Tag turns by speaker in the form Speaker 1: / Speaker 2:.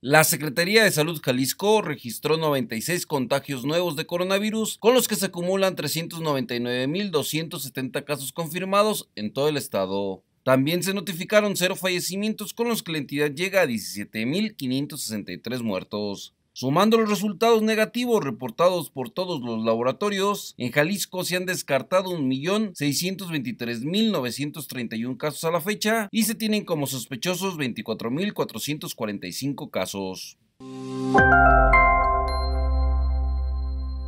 Speaker 1: La Secretaría de Salud Jalisco registró 96 contagios nuevos de coronavirus, con los que se acumulan 399.270 casos confirmados en todo el estado. También se notificaron cero fallecimientos, con los que la entidad llega a 17.563 muertos. Sumando los resultados negativos reportados por todos los laboratorios, en Jalisco se han descartado 1.623.931 casos a la fecha y se tienen como sospechosos 24.445 casos.